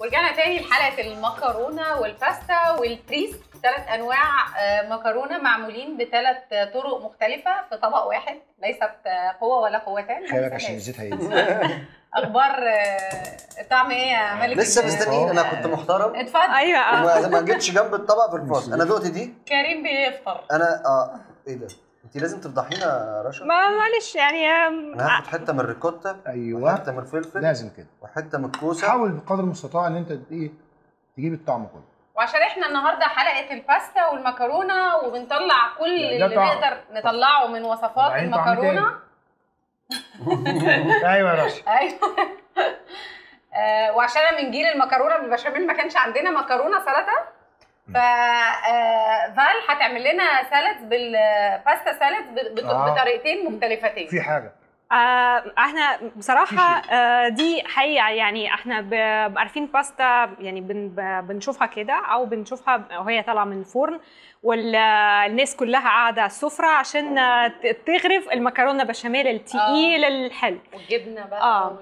ورجعنا تاني لحلقه المكرونه والباستا والبريست ثلاث انواع آه، مكرونه معمولين بثلاث طرق مختلفه في طبق واحد ليست قوه ولا قوتان خلي بالك عشان الزيت هينزل اخبار الطعم آه، ايه يا ملك لسه مستنيين انا كنت محترم اتفضل ايوه ما جيتش جنب الطبق في انا دلوقتي دي كريم بيفطر انا اه ايه ده انت لازم تفضحينا يا رشا ما معلش يعني انا هاخد حته من الريكوتا ايوه حته من الفلفل لازم كده وحته من الكوسه حاول بقدر المستطاع ان انت ايه تجيب الطعم كله وعشان احنا النهارده حلقه الباستا والمكرونه وبنطلع كل يعني اللي نقدر نطلعه من وصفات المكرونه ايوه يا رشا ايوه آه، وعشان انا من جيل المكرونه بالبشاميل ما كانش عندنا مكرونه سلطه فال آه، هتعمل لنا سالادز بالباستا سالادز بطريقتين مختلفتين في حاجه آه احنا بصراحه آه دي حقيقه يعني احنا عارفين باستا يعني بن بنشوفها كده او بنشوفها وهي طالعه من الفرن والناس كلها قاعده على السفره عشان تغرف المكرونه بشاميل التقيل آه. الحلو والجبنه بقى اه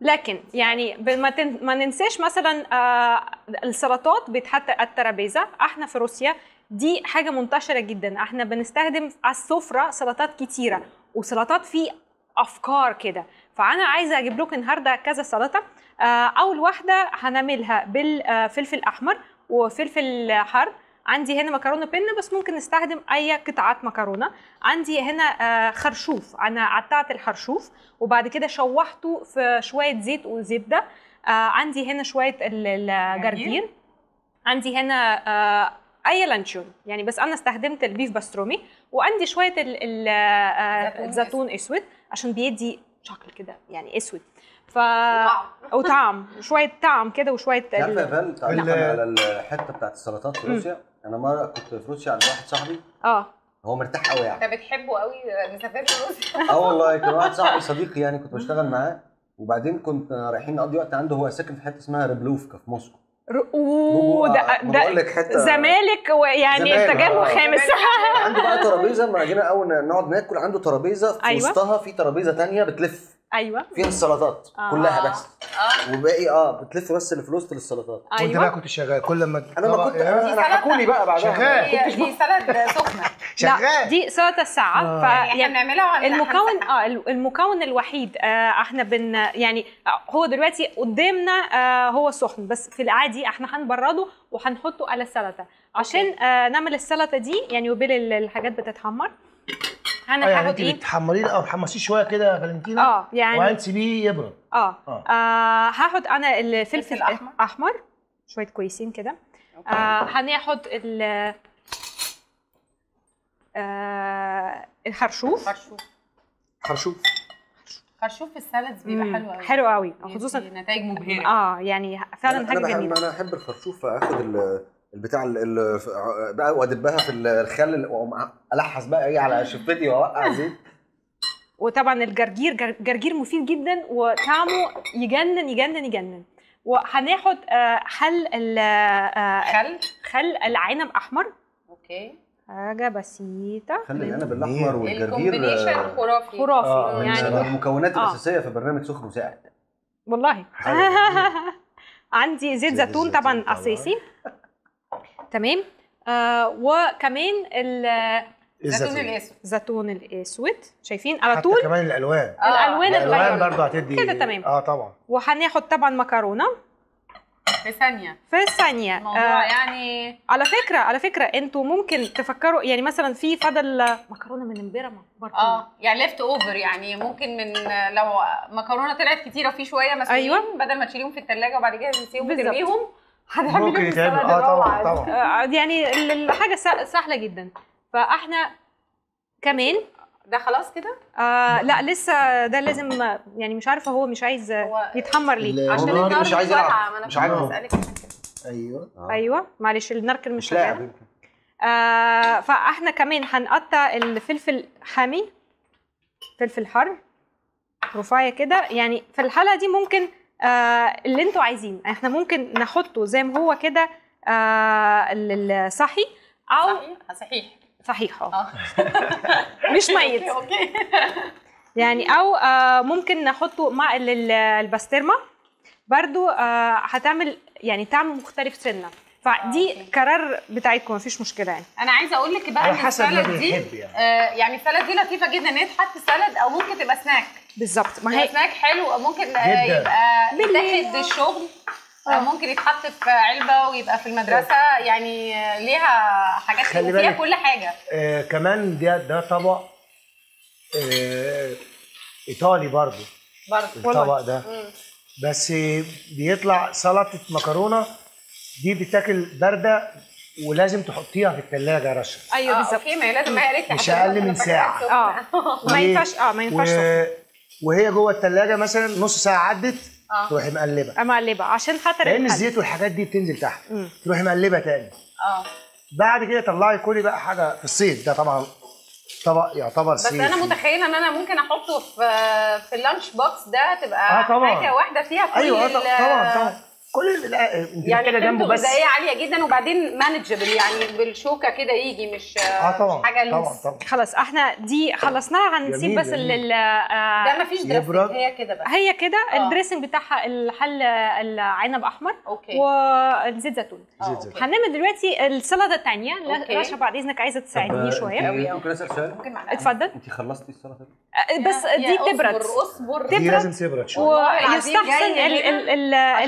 لكن يعني ما, ما ننساش مثلا آه، السلطات بتحط على الترابيزه احنا في روسيا دي حاجه منتشره جدا احنا بنستخدم على السفره سلطات كتيره وسلطات في افكار كده فانا عايزه اجيب لكم النهارده كذا سلطه آه، اول واحده هنعملها بالفلفل احمر وفلفل حار عندي هنا مكرونه بن بس ممكن نستخدم اي قطعات مكرونه عندي هنا آه، خرشوف انا قطعت الخرشوف وبعد كده شوحته في شويه زيت وزبده آه، عندي هنا شويه الجرجير عندي هنا آه، اي لانشون يعني بس انا استخدمت البيف باسترومي وعندي شويه الزيتون اسود عشان بيدي شكل كده يعني اسود ف وطعم شويه طعم كده وشويه عارفه يا فندم على الحته بتاعت السلطات في روسيا انا مره كنت في روسيا عند واحد صاحبي اه هو مرتاح قوي يعني انت بتحبه قوي مسافات روسيا اه والله كان واحد صاحبي صديقي يعني كنت بشتغل معاه وبعدين كنت رايحين نقضي وقت عنده هو ساكن في حته اسمها ربلوفكا في موسكو اوه ده ده زمالك ويعني انت آه. خامس عنده بقى ترابيزه لما جينا اول نقعد ناكل عنده ترابيزه في أيوة. وسطها في ترابيزه ثانيه بتلف ايوه فيها السلطات آه. كلها بس آه. وباقي اه بتلف بس اللي في الوسط للسلطات أيوة. وانت بقى كنت شغال كل ما انا ما كنت انا, أنا حكولي بقى بعدها شغال دي سلطه سخنه شغال دي سلطه الساعه آه. فاحنا بنعملها المكون اه المكون الوحيد آه احنا بن يعني آه، هو دلوقتي قدامنا آه هو سخن بس في العادي احنا هنبرده وهنحطه على السلطه عشان آه نعمل السلطه دي يعني وبين الحاجات بتتحمر انا آه يعني هاخد ايه بتحمريه او تحمصيه شويه كده يا فالنتينا اه يعني سيبيه يبرد آه. آه. اه هاخد انا الفلفل الاحمر احمر شويه كويسين كده آه هناخد ال آه الخرشوف خرشوف خرشوف خرشوف في السالدز بيبقى حلو قوي حلو قوي يعني خصوصا نتائج مبهره اه يعني فعلا حاجه جميله انا احب الخرشوف فاخد البتاع ال بقى وادبها في الخل واقوم الحس بقى ايه على شفتي واوقع زيت وطبعا الجرجير جرجير مفيد جدا وطعمه يجنن يجنن يجنن وهناخد خل آه، آه، آه، خل خل العنب احمر اوكي حاجه بسيطه خلي العنب الاحمر والجرجير الكومبينيشن خرافي خرافي آه يعني من المكونات آه. الاساسيه في برنامج سخن وساعد والله عندي زيت زيت زيتون طبعا اساسي تمام آه وكمان الزيتون الاسود الزيتون الاسود شايفين على طول كمان الالوان آه. الالوان الالوان برضه هتدي كده تمام اه طبعا وهناخد طبعا مكرونه في ثانيه في ثانيه الموضوع آه يعني على فكره على فكره انتوا ممكن تفكروا يعني مثلا في فضل مكرونه من امبارح برضه اه يعني ليفت اوفر يعني ممكن من لو مكرونه طلعت كتيره في شويه مسؤولين أيوة. بدل ما تشيليهم في الثلاجه وبعد كده تنسيهم وترميهم هنحب ممكن اه طبعا طبعا آه، يعني الحاجه سهله جدا فاحنا كمان ده خلاص كده؟ آه لا لسه ده لازم يعني مش عارفه هو مش عايز يتحمر ليه عشان النار مش عايز يلعب مش عايز ايوه آه. ايوه معلش النركر مش شغاله آه فاحنا كمان هنقطع الفلفل حامي فلفل حر رفايه كده يعني في الحاله دي ممكن آه، اللي انتوا عايزينه يعني احنا ممكن نحطه زي ما هو كده آه، الصحي او آه، صحيح صحيح اه مش ميت يعني او ممكن نحطه مع الباسترما برضو هتعمل يعني طعم مختلف سنه فدي قرار بتاعتكم مفيش مشكله يعني انا عايزه اقول لك بقى ان السلد دي يعني. آه يعني السلد دي لطيفه جدا ان هي تحط سلد او ممكن تبقى سناك بالظبط ما هي سناك حلو او ممكن آه، يبقى يتاخد يعني. الشغل آه. آه. ممكن يتحط في علبه ويبقى في المدرسه يعني آه، ليها حاجات فيها كل حاجه آه كمان ده ده طبق آه ايطالي برضه برضه الطبق ده مم. بس بيطلع سلطه مكرونه دي بتاكل بارده ولازم تحطيها في الثلاجه رشا ايوه آه بالظبط ما هي لازم ما هي مش اقل من ساعه اه ما ينفعش اه ما ينفعش وهي جوه الثلاجه مثلا نص ساعه عدت آه. تروحي مقلبه مقلبه عشان خاطر لان الزيت والحاجات دي بتنزل تحت تروحي مقلبه تاني اه بعد كده طلعي كلي بقى حاجه في الصيف ده طبعا طبق يعتبر بس انا متخيله ان انا ممكن احطه في آه، في اللانش بوكس ده تبقى آه طبعًا. حاجه واحده فيها كل ايوه آه طبعا طبعا كل آه، يعني كده جنبه بس غذائيه عاليه جدا وبعدين مانجبل يعني بالشوكه كده يجي مش اه طبعا حاجه طبعا طبعا خلاص احنا دي خلصناها هنسيب بس لل آه ده مفيش دريسنج هي كده بقى هي كده آه. الدريسنج بتاعها الحل العنب احمر اوكي وزيت آه، زيتون هنعمل دلوقتي السلطه الثانيه رشا بعد اذنك عايزه تساعدني شويه ممكن اسال سؤال اتفضل انت خلصتي السلطه آه، بس دي تبرد اصبر اصبر دي لازم تبرد شويه ويستحسن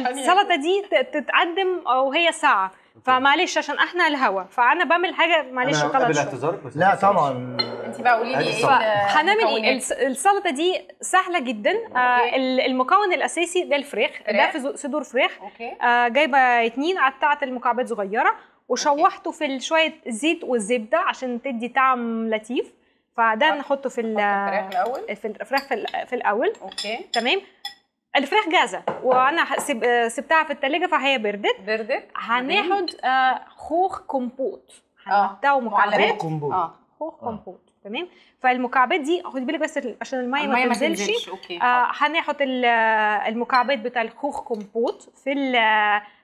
السلطه الوردة دي تتقدم وهي ساعة فمعلش عشان احنا الهوا فانا بعمل حاجه معلش غلط قبل اعتذارك لا طبعا انت بقى قولي لي ايه هنعمل ايه, إيه؟ السلطه دي سهله جدا آه المكون الاساسي ده الفراخ ده في صدور فراخ آه جايبه اتنين قطعت المكعبات صغيره وشوحته في شويه زيت والزبده عشان تدي طعم لطيف فده نحطه في الفراخ الاول في الفراخ في الاول اوكي تمام الفراخ جاهزه وانا آه، سبتها في التلاجة فهي بردت بردت هناخد خوخ كومبوت هنحطها مكعبات كومبوت اه خوخ كومبوت آه، آه. تمام فالمكعبات دي خدي بالك بس عشان الميه ما تنزلش آه هناخد المكعبات بتاع الخوخ كومبوت في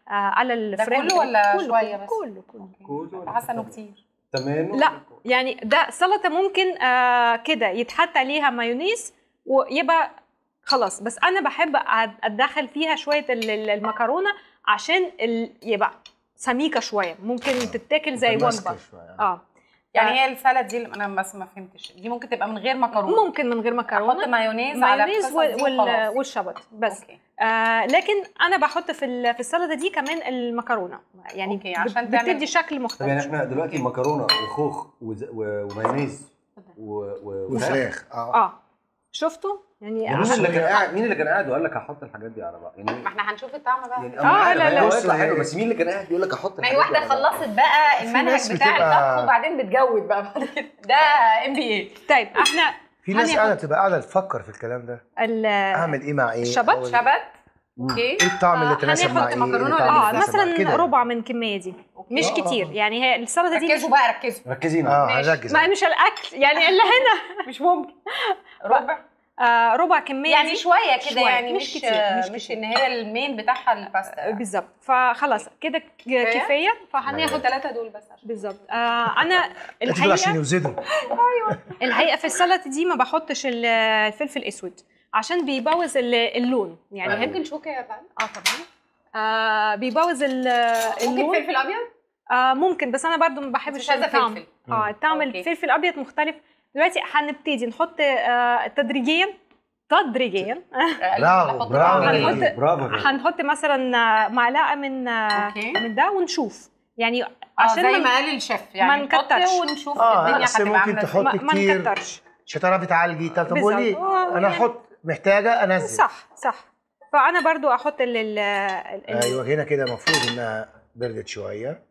على الفراخ كله ولا كله شويه بس كله كله كله حاسه انه كتير تمام لا يعني ده سلطه ممكن آه كده يتحط عليها مايونيز ويبقى خلاص بس انا بحب ادخل فيها شويه المكرونه عشان يبقى سميكه شويه ممكن تتاكل زي وجبه اه يعني هي السلطه دي انا بس ما فهمتش دي ممكن تبقى من غير مكرونه ممكن من غير مكرونه احط مايونيز, مايونيز على وال... والشبت بس أوكي. آه لكن انا بحط في في السلطه دي كمان المكرونه يعني أوكي. عشان بتدي تعمل... شكل مختلف يعني احنا دلوقتي مكرونه وخوخ ومايونيز وفراخ اه اه شفتوا يعني, يعني مين اللي كان قاعد مين اللي كان قاعد وقال لك هحط الحاجات دي على بعض يعني ما احنا هنشوف الطعم بقى يعني اه لا لا بص حلو بس مين اللي كان قاعد يقول لك هحط ما هي واحده خلصت بقى المنهج بتاع الطبخ وبعدين بتجود بقى ده ام بي اي طيب احنا في ناس قاعده تبقى قاعده تفكر في الكلام ده اعمل ايه مع ايه شبت شبت اوكي ايه الطعم اللي آه، إيه؟ آه، تناسب مع ايه اه مثلا ربع من الكميه دي أوكي. مش آه، كتير يعني هي السلطه دي ركزوا بقى ركزوا ركزين اه هنركز ما مش الاكل يعني اللي هنا مش ممكن ربع آه، ربع كميه يعني شويه كده يعني مش مش, كتير. مش, مش ان هي المين بتاعها الباستا يعني. بالظبط فخلاص كده كفايه فهناخد ثلاثه دول بس بالظبط آه انا الحقيقه عشان يزيدوا ايوه الحقيقه في السلطه دي ما بحطش الفلفل الاسود عشان بيبوظ اللون يعني أيوة. ممكن شوكه يا فندم اه طبعا آه بيبوظ اللون ممكن فلفل ابيض آه ممكن بس انا برضو ما بحبش الطعم اه طعم الفلفل الابيض مختلف دلوقتي هنبتدي نحط تدريجيا تدريجيا برافو برافو برافو هنحط مثلا معلقه من أوكي. من ده ونشوف يعني عشان زي ما قال الشيف يعني ما نكترش ونشوف آه الدنيا هتبقى ممكن تحط كتير ما نكترش مش هتعرفي تعالجي طب قولي انا احط محتاجه انزل صح صح فانا برضو احط ال ايوه هنا كده المفروض انها بردت شويه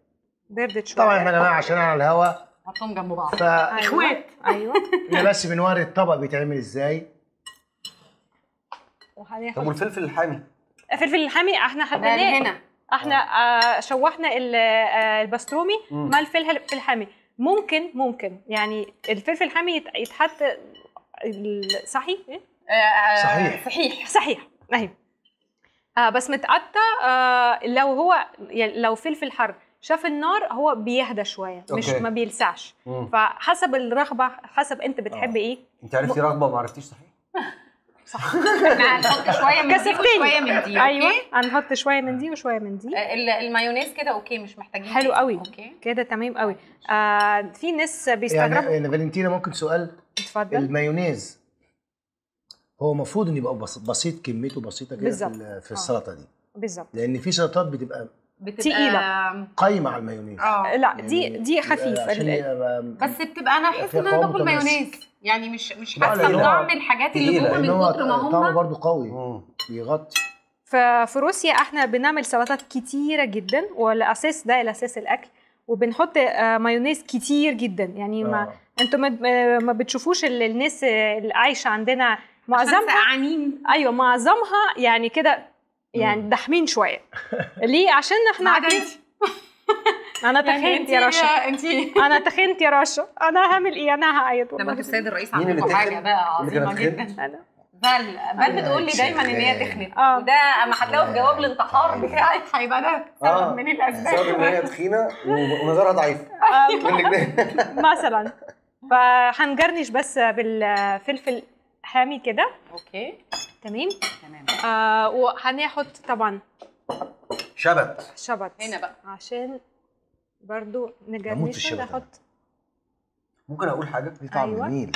بردت شويه طبعا احنا يا جماعه عشان انا على الهواء حطهم جنب بعض أيوة. اخوات ايوه يا بس بنوري الطبق بيتعمل ازاي وهناخد طب والفلفل الحامي الفلفل الحامي احنا حبيناه هنا احنا آه شوحنا آه، البسطرومي مع الفلفل الحامي ممكن ممكن يعني الفلفل الحامي يتحط صحيح ايه؟ آه، آه، صحيح صحيح صحيح اهي أيوة. آه بس متقطع آه لو هو يعني لو فلفل حر شاف النار هو بيهدى شويه مش أوكي. ما بيلسعش مم. فحسب الرغبه حسب انت بتحب آه. ايه انت عرفتي رغبه وما عرفتيش صحيح صح احنا أيوة. هنحط شويه من آه. دي وشويه من دي ايوه هنحط شويه من دي وشويه من دي المايونيز كده اوكي مش محتاجين حلو قوي كده تمام قوي آه, آه، في ناس بيستغربوا يعني،, يعني فالنتينا ممكن سؤال اتفضل المايونيز هو المفروض ان يبقى بسيط كميته بسيطه كده في السلطه دي آه. بالظبط لان في سلطات بتبقى بتبقى تقيله قايمه على المايونيز اه لا يعني دي دي خفيفه بس بتبقى انا احس ان انا باكل مايونيز يعني مش مش حاسه بطعم الحاجات اللي جوه من كتر ما هم طعمه برضه قوي بيغطي ففي روسيا احنا بنعمل سلطات كتيره جدا والاساس ده الاساس الاكل وبنحط آه، مايونيز كتير جدا يعني آه. آه. ما ما بتشوفوش الناس اللي عايشه عندنا معظمها ايوه معظمها يعني كده يعني دحمين شويه ليه عشان احنا قاعدين انا يعني تخنت يا رشا انا تخنت يا رشا انا هعمل ايه انا هعيط لما السيد الرئيس عامل حاجه بقى عظيمه جدا انا بل بل بتقول لي دايما ان هي تخنت آه. وده اما هتلاقوا في آه. جواب الانتحار آه. بتاعي هيبقى ده سبب من الاسباب سبب ان هي تخينه ونظرها ضعيف مثلا فهنجرنش بس بالفلفل حامي كده اوكي تمام تمام آه وهناخد طبعا شبت شبت هنا بقى عشان برضو نجمش ناخد ممكن اقول حاجه في طعم أيوة. جميل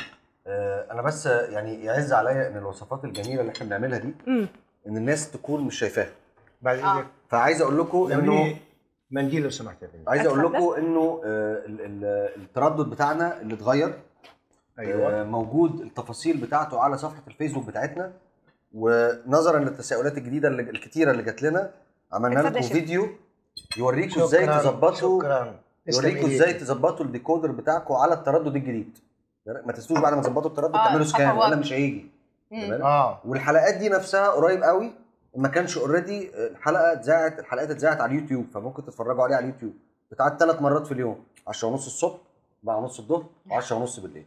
آه انا بس يعني يعز عليا ان الوصفات الجميله اللي احنا بنعملها دي ان الناس تكون مش شايفاها بعد آه. فعايز اقول لكم يعني انه منديل لو سمحت يا عايز اقول لكم انه آه، التردد بتاعنا اللي اتغير ايوه آه، موجود التفاصيل بتاعته على صفحه الفيسبوك بتاعتنا ونظرا للتساؤلات الجديده اللي الكتيره اللي جات لنا عملنا لكم فيديو يوريكم ازاي تظبطوا يوريكم ازاي تظبطوا الديكودر بتاعكم على التردد الجديد ما تنسوش بعد ما تظبطوا التردد آه تعملوا سكان ولا مش هيجي تمام آه. والحلقات دي نفسها قريب قوي ما كانش اوريدي آه، الحلقه اتذاعت الحلقات اتذاعت على اليوتيوب فممكن تتفرجوا عليها على اليوتيوب بتاعت ثلاث مرات في اليوم 10 ونص الصبح 4 ونص الظهر 10 ونص بالليل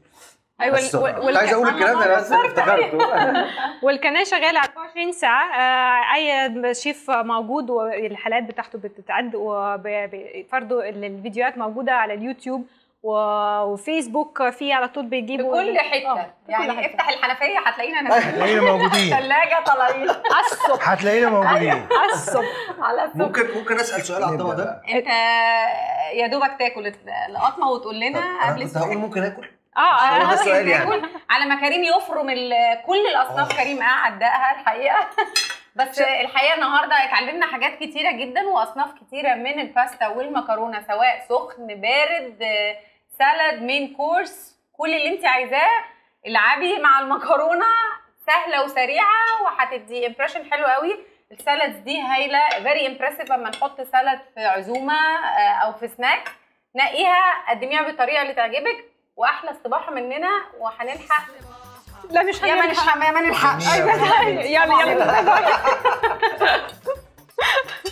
ايوه كنت عايز اقول الكلام ده انا بس افتكرته والقناه شغاله 24 ساعه آه اي شيف موجود والحلقات بتاعته بتتعد وبرضه الفيديوهات موجوده على اليوتيوب وفيسبوك في على طول بيجيبوا في كل حته آه. يعني حتة. افتح الحنفيه هتلاقينا هتلاقينا موجودين الثلاجه طالعين الصبح هتلاقينا موجودين الصبح على الصبح ممكن ممكن اسال سؤال على الطبق ده انت يا دوبك تاكل القطمه وتقول لنا قبل كنت هقول ممكن اكل اه هذا السؤال يعني على ما كريم يفرم كل الاصناف كريم دقها الحقيقه بس الحقيقه النهارده اتعلمنا حاجات كتيره جدا واصناف كتيره من الباستا والمكرونه سواء سخن بارد سلد مين كورس كل اللي انت عايزاه العبي مع المكرونه سهله وسريعه وهتدي امبريشن حلو قوي السالادز دي هايله فيري امبرسيف لما نحط سلد في عزومه آه، او في سناك نقيها قدميها بالطريقه اللي تعجبك واحلى استباحه مننا وهنلحق لا مش هنلحق يا ما نلحقش يا ما نلحقش يلا يلا